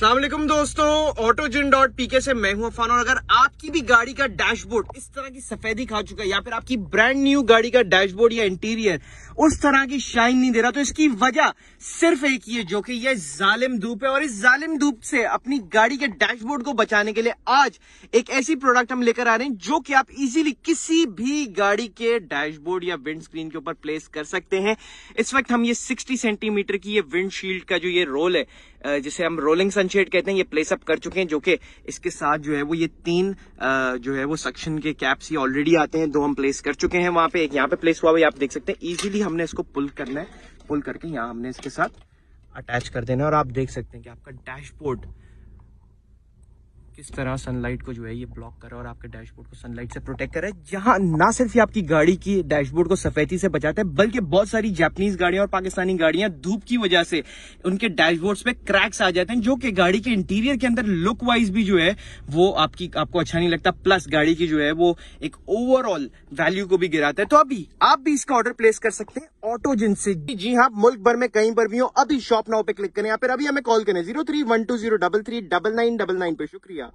असलम दोस्तों जिन डॉट पीके से मैं हूं अफान और अगर आपकी भी गाड़ी का डैशबोर्ड इस तरह की सफेदी खा चुका है या फिर आपकी ब्रांड न्यू गाड़ी का डैशबोर्ड या इंटीरियर उस तरह की शाइन नहीं दे रहा तो इसकी वजह सिर्फ एक ही है जो कि यह जालिम धूप है और इस जालिम धूप से अपनी गाड़ी के डैशबोर्ड को बचाने के लिए आज एक ऐसी प्रोडक्ट हम लेकर आ रहे हैं जो कि आप इजीली किसी भी गाड़ी के डैशबोर्ड या विंड स्क्रीन के ऊपर प्लेस कर सकते हैं इस वक्त हम ये सिक्सटी सेंटीमीटर की ये विंडशील्ड का जो ये रोल है जिसे हम रोलिंग सनशेड कहते हैं ये अप कर चुके हैं जो कि इसके साथ जो है वो ये तीन जो है वो सक्शन के कैप्स ये ऑलरेडी आते हैं दो हम प्लेस कर चुके हैं वहां पे एक यहाँ पे प्लेस हुआ भाई आप देख सकते हैं इजीली हमने इसको पुल करना है पुल करके यहाँ हमने इसके साथ अटैच कर देना और आप देख सकते हैं कि आपका डैशबोर्ड किस तरह सनलाइट को जो है ये ब्लॉक करे और आपके डैशबोर्ड को सनलाइट से प्रोटेक्ट करे है जहां ना सिर्फ ये आपकी गाड़ी की डैशबोर्ड को सफेदी से बचाता है बल्कि बहुत सारी जापानीज गाड़ियां और पाकिस्तानी गाड़ियां धूप की वजह से उनके डैशबोर्ड्स पे क्रैक्स आ जाते हैं जो कि गाड़ी के इंटीरियर के अंदर लुक वाइज भी जो है वो आपकी आपको अच्छा नहीं लगता प्लस गाड़ी की जो है वो एक ओवरऑल वैल्यू को भी गिराता है तो अभी आप भी इसका ऑर्डर प्लेस कर सकते हैं ऑटो जिनसे जी हाँ मुल्क भर में कहीं पर भी हो अभी शॉप नाउ पे क्लिक करें या फिर अभी हमें कॉल करें zero three one two zero double three double nine double nine पे शुक्रिया